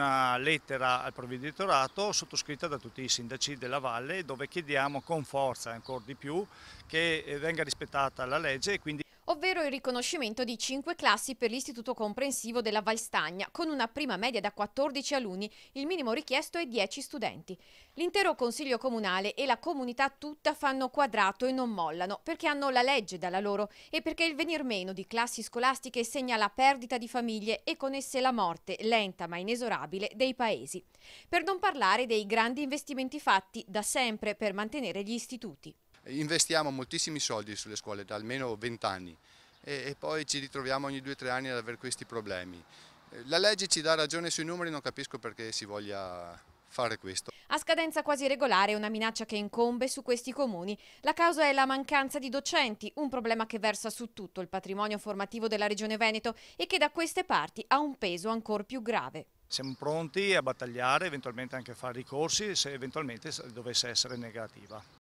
una lettera al provveditorato sottoscritta da tutti i sindaci della valle dove chiediamo con forza ancora di più che eh, venga rispettata la legge e quindi ovvero il riconoscimento di 5 classi per l'istituto comprensivo della Valstagna, con una prima media da 14 alunni, il minimo richiesto è 10 studenti. L'intero Consiglio Comunale e la comunità tutta fanno quadrato e non mollano, perché hanno la legge dalla loro e perché il venir meno di classi scolastiche segna la perdita di famiglie e con esse la morte, lenta ma inesorabile, dei paesi. Per non parlare dei grandi investimenti fatti da sempre per mantenere gli istituti investiamo moltissimi soldi sulle scuole da almeno 20 anni e, poi ci ritroviamo ogni 2-3 anni ad avere questi problemi. La legge ci dà ragione sui numeri, non capisco perché si voglia fare questo. A scadenza quasi regolare è una minaccia che incombe su questi comuni. La causa è la mancanza di docenti, un problema che versa su tutto il patrimonio formativo della Regione Veneto e che da queste parti ha un peso ancora più grave. Siamo pronti a battagliare, eventualmente anche a fare ricorsi se eventualmente dovesse essere negativa.